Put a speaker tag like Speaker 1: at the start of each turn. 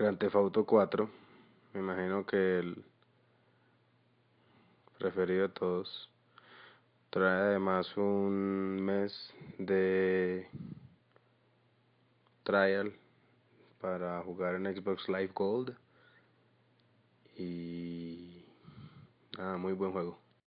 Speaker 1: Grand Theft Auto 4. Me imagino que el preferido de todos. Trae además un mes de trial para jugar en Xbox Live Gold. Y
Speaker 2: nada, muy buen juego.